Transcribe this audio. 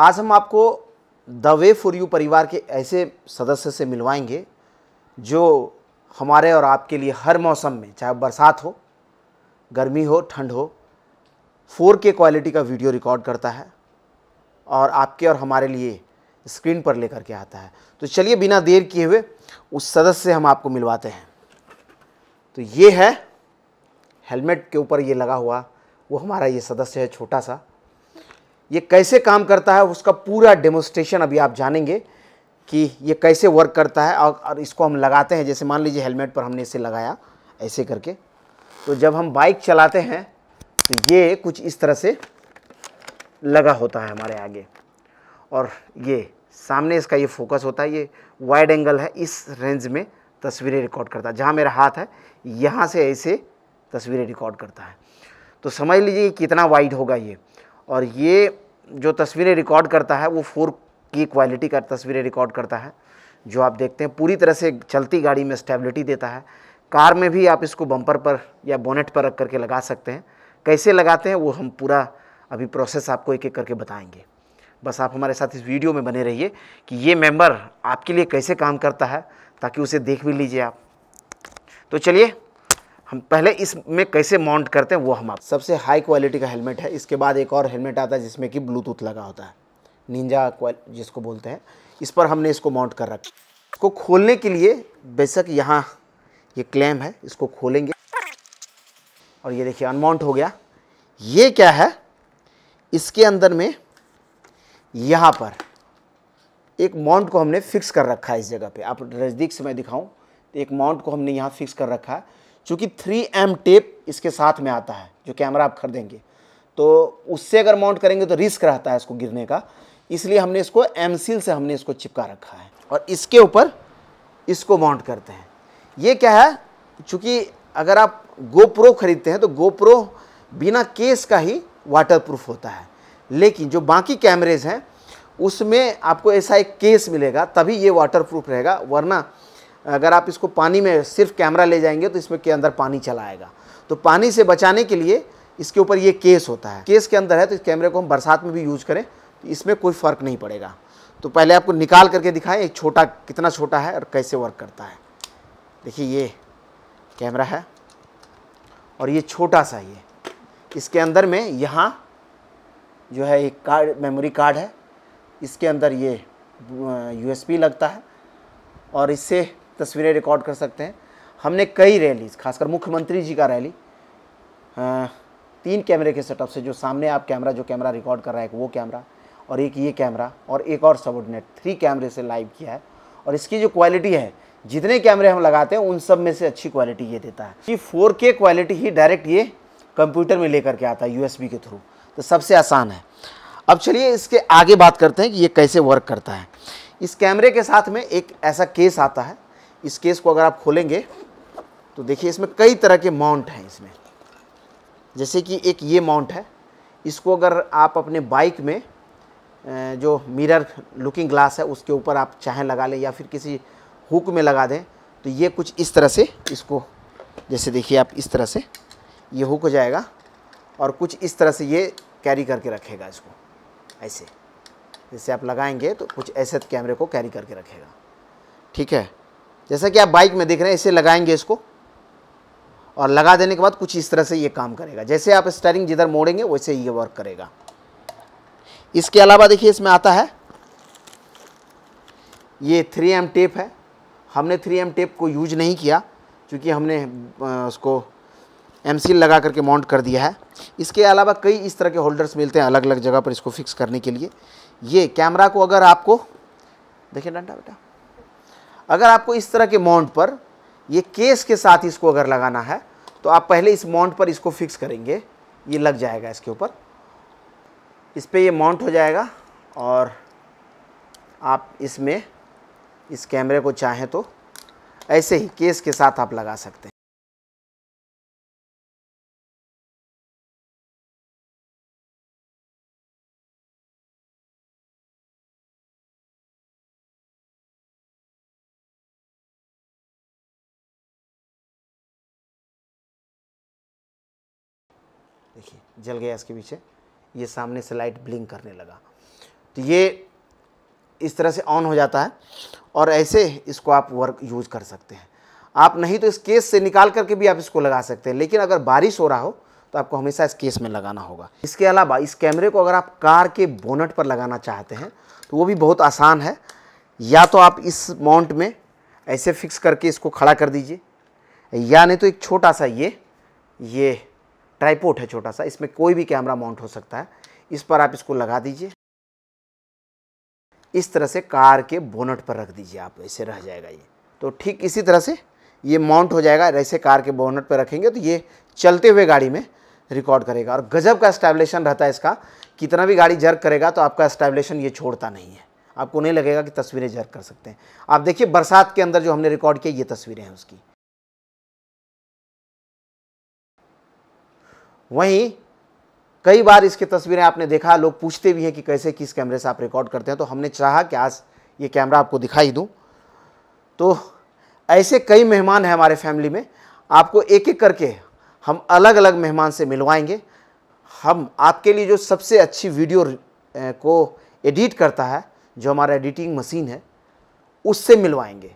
आज हम आपको द वे फॉर यू परिवार के ऐसे सदस्य से मिलवाएंगे जो हमारे और आपके लिए हर मौसम में चाहे बरसात हो गर्मी हो ठंड हो 4K क्वालिटी का वीडियो रिकॉर्ड करता है और आपके और हमारे लिए स्क्रीन पर लेकर के आता है तो चलिए बिना देर किए हुए उस सदस्य से हम आपको मिलवाते हैं तो ये है हेलमेट के ऊपर ये लगा हुआ वो हमारा ये सदस्य है छोटा सा ये कैसे काम करता है उसका पूरा डेमोस्ट्रेशन अभी आप जानेंगे कि ये कैसे वर्क करता है और इसको हम लगाते हैं जैसे मान लीजिए हेलमेट पर हमने इसे लगाया ऐसे करके तो जब हम बाइक चलाते हैं तो ये कुछ इस तरह से लगा होता है हमारे आगे और ये सामने इसका ये फोकस होता है ये वाइड एंगल है इस रेंज में तस्वीरें रिकॉर्ड करता है जहाँ मेरा हाथ है यहाँ से ऐसे तस्वीरें रिकॉर्ड करता है तो समझ लीजिए कितना वाइड होगा ये और ये जो तस्वीरें रिकॉर्ड करता है वो फोर की क्वालिटी का तस्वीरें रिकॉर्ड करता है जो आप देखते हैं पूरी तरह से चलती गाड़ी में स्टेबिलिटी देता है कार में भी आप इसको बम्पर पर या बोनेट पर रख करके लगा सकते हैं कैसे लगाते हैं वो हम पूरा अभी प्रोसेस आपको एक एक करके बताएंगे बस आप हमारे साथ इस वीडियो में बने रहिए कि ये मेंबर आपके लिए कैसे काम करता है ताकि उसे देख भी लीजिए आप तो चलिए हम पहले इसमें कैसे माउंट करते हैं वो हम आप सबसे हाई क्वालिटी का हेलमेट है इसके बाद एक और हेलमेट आता है जिसमें कि ब्लूटूथ लगा होता है निंजा जिसको बोलते हैं इस पर हमने इसको माउंट कर रखा इसको खोलने के लिए बेशक यहाँ ये क्लेम है इसको खोलेंगे और ये देखिए अनमाउंट हो गया ये क्या है इसके अंदर में यहाँ पर एक माउंट को हमने फिक्स कर रखा है इस जगह पे आप नज़दीक से मैं दिखाऊं तो एक माउंट को हमने यहाँ फिक्स कर रखा है चूँकि थ्री एम टेप इसके साथ में आता है जो कैमरा आप खरीदेंगे तो उससे अगर माउंट करेंगे तो रिस्क रहता है इसको गिरने का इसलिए हमने इसको एम सील से हमने इसको चिपका रखा है और इसके ऊपर इसको माउंट करते हैं ये क्या है चूँकि अगर आप गोप्रो ख़रीदते हैं तो गोप्रो बिना केस का ही वाटरप्रूफ होता है लेकिन जो बाकी कैमरेज हैं उसमें आपको ऐसा एक केस मिलेगा तभी ये वाटरप्रूफ रहेगा वरना अगर आप इसको पानी में सिर्फ कैमरा ले जाएंगे तो इसमें के अंदर पानी चला आएगा तो पानी से बचाने के लिए इसके ऊपर ये केस होता है केस के अंदर है तो इस कैमरे को हम बरसात में भी यूज करें तो इसमें कोई फ़र्क नहीं पड़ेगा तो पहले आपको निकाल करके दिखाएं एक छोटा कितना छोटा है और कैसे वर्क करता है देखिए ये कैमरा है और ये छोटा सा ये इसके अंदर में यहाँ जो है एक कार्ड मेमोरी कार्ड है इसके अंदर ये यूएसबी लगता है और इससे तस्वीरें रिकॉर्ड कर सकते हैं हमने कई रैलीज खासकर मुख्यमंत्री जी का रैली आ, तीन कैमरे के सेटअप से जो सामने आप कैमरा जो कैमरा रिकॉर्ड कर रहा है वो कैमरा और एक ये कैमरा और एक और सबोर्डिनेट थ्री कैमरे से लाइव किया है और इसकी जो क्वालिटी है जितने कैमरे हम लगाते हैं उन सब में से अच्छी क्वालिटी ये देता है कि 4K क्वालिटी ही डायरेक्ट ये कंप्यूटर में लेकर के आता है यू के थ्रू तो सबसे आसान है अब चलिए इसके आगे बात करते हैं कि ये कैसे वर्क करता है इस कैमरे के साथ में एक ऐसा केस आता है इस केस को अगर आप खोलेंगे तो देखिए इसमें कई तरह के माउंट हैं इसमें जैसे कि एक ये माउंट है इसको अगर आप अपने बाइक में जो मिरर लुकिंग ग्लास है उसके ऊपर आप चाहें लगा लें या फिर किसी हुक में लगा दें तो ये कुछ इस तरह से इसको जैसे देखिए आप इस तरह से ये हुक हो जाएगा और कुछ इस तरह से ये कैरी करके रखेगा इसको ऐसे जैसे आप लगाएंगे तो कुछ ऐसे कैमरे को कैरी करके रखेगा ठीक है जैसा कि आप बाइक में देख रहे हैं इसे लगाएंगे इसको और लगा देने के बाद कुछ इस तरह से ये काम करेगा जैसे आप स्टेयरिंग जिधर मोड़ेंगे वैसे ये वर्क करेगा इसके अलावा देखिए इसमें आता है ये थ्री एम टेप है हमने थ्री एम टेप को यूज नहीं किया क्योंकि हमने उसको एम सील लगा करके माउंट कर दिया है इसके अलावा कई इस तरह के होल्डर्स मिलते हैं अलग अलग जगह पर इसको फिक्स करने के लिए ये कैमरा को अगर आपको देखिए डंडा बेटा अगर आपको इस तरह के माउंट पर ये केस के साथ इसको अगर लगाना है तो आप पहले इस माउंट पर इसको फिक्स करेंगे ये लग जाएगा इसके ऊपर इस पर ये माउंट हो जाएगा और आप इसमें इस कैमरे को चाहें तो ऐसे ही केस के साथ आप लगा सकते हैं देखिए जल गया इसके पीछे ये सामने से लाइट ब्लिंक करने लगा तो ये इस तरह से ऑन हो जाता है और ऐसे इसको आप वर्क यूज कर सकते हैं आप नहीं तो इस केस से निकाल करके भी आप इसको लगा सकते हैं लेकिन अगर बारिश हो रहा हो तो आपको हमेशा इस केस में लगाना होगा इसके अलावा इस कैमरे को अगर आप कार के बोनट पर लगाना चाहते हैं तो वो भी बहुत आसान है या तो आप इस माउंट में ऐसे फिक्स करके इसको खड़ा कर दीजिए या नहीं तो एक छोटा सा ये ये ट्राईपोर्ट है छोटा सा इसमें कोई भी कैमरा माउंट हो सकता है इस पर आप इसको लगा दीजिए इस तरह से कार के बोनट पर रख दीजिए आप ऐसे रह जाएगा ये तो ठीक इसी तरह से ये माउंट हो जाएगा ऐसे कार के बोनट पर रखेंगे तो ये चलते हुए गाड़ी में रिकॉर्ड करेगा और गजब का स्टैब्लेशन रहता है इसका कितना भी गाड़ी जर्क करेगा तो आपका स्टैब्लेशन ये छोड़ता नहीं है आपको नहीं लगेगा कि तस्वीरें जर्क कर सकते हैं आप देखिए बरसात के अंदर जो हमने रिकॉर्ड किया ये तस्वीरें हैं उसकी वहीं कई बार इसकी तस्वीरें आपने देखा लोग पूछते भी हैं कि कैसे किस कैमरे से आप रिकॉर्ड करते हैं तो हमने चाहा कि आज ये कैमरा आपको दिखाई दूँ तो ऐसे कई मेहमान हैं हमारे फैमिली में आपको एक एक करके हम अलग अलग मेहमान से मिलवाएंगे हम आपके लिए जो सबसे अच्छी वीडियो को एडिट करता है जो हमारा एडिटिंग मशीन है उससे मिलवाएंगे